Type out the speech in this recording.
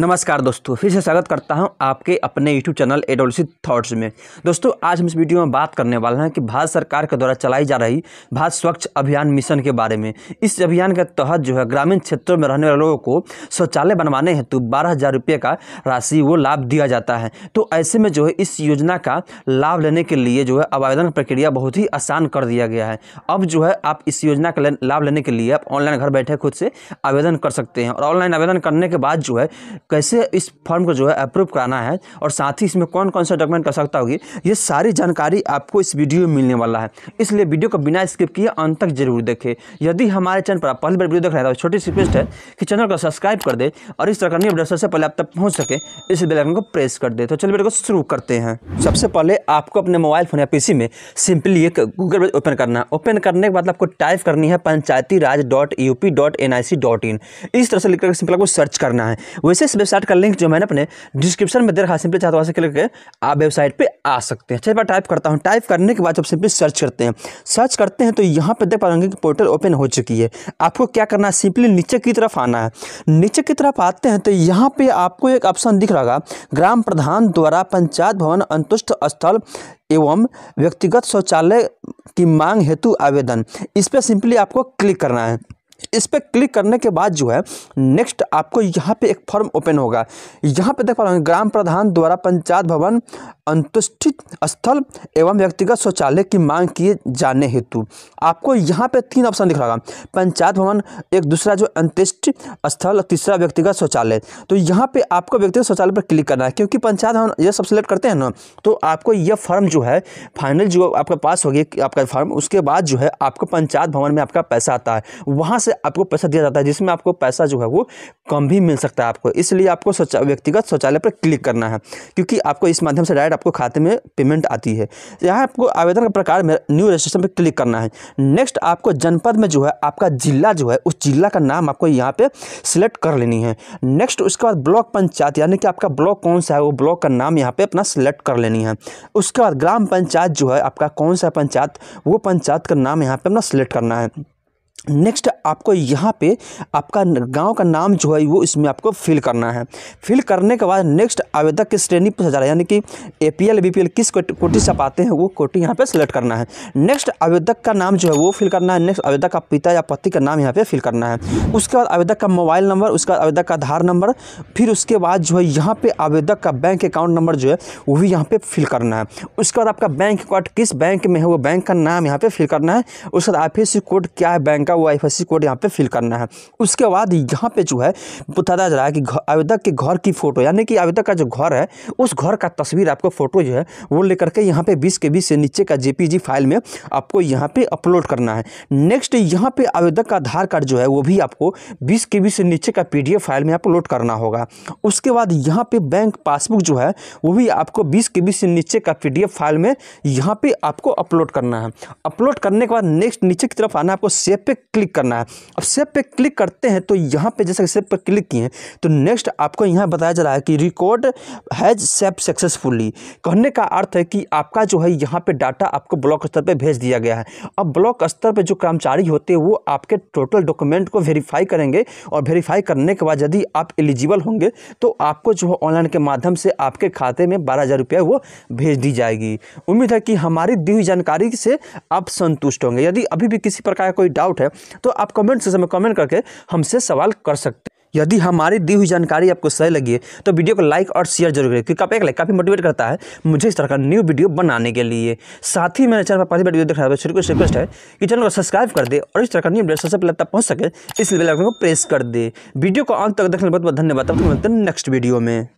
नमस्कार दोस्तों फिर से स्वागत करता हूं आपके अपने यूट्यूब चैनल एडोलसी थॉट्स में दोस्तों आज हम इस वीडियो में बात करने वाले हैं कि भारत सरकार के द्वारा चलाई जा रही भारत स्वच्छ अभियान मिशन के बारे में इस अभियान के तहत जो है ग्रामीण क्षेत्रों में रहने वाले लोगों को शौचालय बनवाने हेतु बारह हज़ार रुपये का राशि वो लाभ दिया जाता है तो ऐसे में जो है इस योजना का लाभ लेने के लिए जो है अब आवेदन प्रक्रिया बहुत ही आसान कर दिया गया है अब जो है आप इस योजना का लाभ लेने के लिए आप ऑनलाइन घर बैठे खुद से आवेदन कर सकते हैं और ऑनलाइन आवेदन करने के बाद जो है कैसे इस फॉर्म को जो है अप्रूव कराना है और साथ ही इसमें कौन कौन सा डॉक्यूमेंट कर सकता होगी ये सारी जानकारी आपको इस वीडियो में मिलने वाला है इसलिए वीडियो को बिना स्किप किए अंत तक जरूर देखें यदि हमारे चैनल पर आप पहली बार वीडियो देख रहे हैं तो छोटी सी रिक्वेस्ट है कि चैनल को सब्सक्राइब कर दे और इस तरह का न्यू अपडेट सबसे पहले आप तक पहुँच सके इस बेलाइकन को प्रेस कर दे तो चलिए वीडियो को शुरू करते हैं सबसे पहले आपको अपने मोबाइल फ़ोन या पीसी में सिंपली एक गूगल पेज ओपन करना है ओपन करने के बाद आपको टाइप करनी है Panchayati Raj dot U P dot N I C dot in इस तरह से लिखकर सिंपल आपको सर्च करना है वैसे इस वेबसाइट का लिंक जो मैंने अपने डिस्क्रिप्शन में दे रखा सिंपली चाहता हूँ वहाँ से क्लिक करके आप वेबसाइट पर आ सकते हैं चलिए अच्छा, बार टाइप करता हूँ टाइप करने के बाद जब सिंपली सर्च करते हैं सर्च करते हैं तो यहाँ पर देख पाएंगे कि पोर्टल ओपन हो चुकी है आपको क्या करना है सिंपली नीचे की तरफ आना है नीचे की तरफ आते हैं तो यहाँ पर आपको एक ऑप्शन दिख रहा ग्राम प्रधान द्वारा पंचायत भवन अंतुष्ट स्थल एवं व्यक्तिगत शौचालय की मांग हेतु आवेदन इस पर सिंपली आपको क्लिक करना है इस पर क्लिक करने के बाद जो है नेक्स्ट आपको यहाँ पे एक फॉर्म ओपन होगा यहाँ पे देख पा रहे हैं ग्राम प्रधान द्वारा पंचायत भवन अंतुष्टित स्थल एवं व्यक्तिगत शौचालय की मांग किए जाने हेतु आपको यहाँ पे तीन ऑप्शन दिख रहा पंचायत भवन एक दूसरा जो अंतुष्ट स्थल तीसरा व्यक्तिगत शौचालय तो यहाँ पे आपको व्यक्तिगत शौचालय पर क्लिक करना है क्योंकि पंचायत भवन ये सब सिलेक्ट करते हैं ना तो आपको यह फॉर्म जो है फाइनल जो आपका पास होगी आपका फॉर्म उसके बाद जो है आपको पंचायत भवन में आपका पैसा आता है वहाँ से से आपको पैसा दिया जाता है जिसमें आपको पैसा जो है वो कम भी मिल सकता है आपको इसलिए आपको व्यक्तिगत शौचालय पर क्लिक करना है क्योंकि आपको इस माध्यम से डायरेक्ट आपको खाते में पेमेंट आती है यहाँ आपको आवेदन का प्रकार में न्यू रजिस्ट्रेशन पर क्लिक करना है नेक्स्ट आपको जनपद में जो है आपका जिला जो है उस जिला का नाम आपको यहाँ पर सिलेक्ट कर लेनी है नेक्स्ट उसके बाद ब्लॉक पंचायत यानी कि आपका ब्लॉक कौन सा है वो ब्लॉक का नाम यहाँ पर अपना सिलेक्ट कर लेनी है उसके बाद ग्राम पंचायत जो है आपका कौन सा पंचायत वो पंचायत का नाम यहाँ पर अपना सिलेक्ट करना है नेक्स्ट आपको यहाँ पे आपका गांव का नाम जो है वो इसमें आपको फिल करना है फिल करने के बाद नेक्स्ट आवेदक की श्रेणी पूछा जा रहा है यानी कि A P L P L किस कोटि से पाते हैं वो कोटि यहाँ पे सिलेक्ट करना है नेक्स्ट आवेदक का नाम जो है वो फिल करना है नेक्स्ट आवेदक का पिता या पति का नाम यहाँ पर फिल करना है उसके बाद आवेदक का मोबाइल नंबर उसका आवेदक का आधार नंबर फिर उसके बाद जो है यहाँ पर आवेदक का बैंक अकाउंट नंबर जो है वो भी यहाँ पर फिल करना है उसके बाद आपका बैंक अकाउंट किस बैंक में है वो बैंक का नाम यहाँ पर फिल करना है उसके बाद आई कोड क्या है बैंक का वो आई कोड यहाँ पे फिल करना है उसके बाद यहाँ पे जो है बताया जा रहा है कि आवेदक के घर की फ़ोटो यानी कि आवेदक का जो घर है उस घर का तस्वीर आपको फ़ोटो जो है वो लेकर के यहाँ पे बीस के बीस से नीचे का जेपीजी फाइल में आपको यहाँ पे अपलोड करना है नेक्स्ट यहाँ पे आवेदक का आधार कार्ड जो है वो भी आपको बीस के बीस से नीचे का पी फाइल में अपलोड करना होगा उसके बाद यहाँ पे बैंक पासबुक जो है वो भी आपको बीस के बीस से नीचे का पी फाइल में यहाँ पर आपको अपलोड करना है अपलोड करने के बाद नेक्स्ट नीचे की तरफ आना आपको सेव पे क्लिक करना है अब सेव पे क्लिक करते हैं तो यहाँ पे जैसे सेव पर क्लिक किए तो नेक्स्ट आपको यहाँ बताया जा रहा है कि रिकॉर्ड हैज सेव सक्सेसफुली कहने का अर्थ है कि आपका जो है यहाँ पे डाटा आपको ब्लॉक स्तर पे भेज दिया गया है अब ब्लॉक स्तर पे जो कर्मचारी होते हैं वो आपके टोटल डॉक्यूमेंट को वेरीफाई करेंगे और वेरीफाई करने के बाद यदि आप एलिजिबल होंगे तो आपको जो है ऑनलाइन के माध्यम से आपके खाते में बारह हज़ार रुपया वो भेज दी जाएगी उम्मीद है कि हमारी दी हुई जानकारी से आप संतुष्ट होंगे यदि अभी भी किसी प्रकार का कोई डाउट है तो आप कमेंट सेक्शन में कमेंट करके हमसे सवाल कर सकते हैं यदि हमारी दी हुई जानकारी आपको सही लगी है तो वीडियो को लाइक और शेयर जरूर करें क्योंकि आपका एक लाइक काफ़ी मोटिवेट करता है मुझे इस तरह का न्यू वीडियो बनाने के लिए साथ ही मेरे चैनल पर पहली वीडियो देख रहा है शुरू से रिक्वेस्ट है कि चैनल को सब्सक्राइब कर दे और इस तरह का न्यू वीडियो सबसे पहले तक पहुँच सके इसलिए बेलाइकन को प्रेस कर दे वीडियो को अंत तक देखने बहुत बहुत धन्यवाद मिलते हैं नेक्स्ट वीडियो में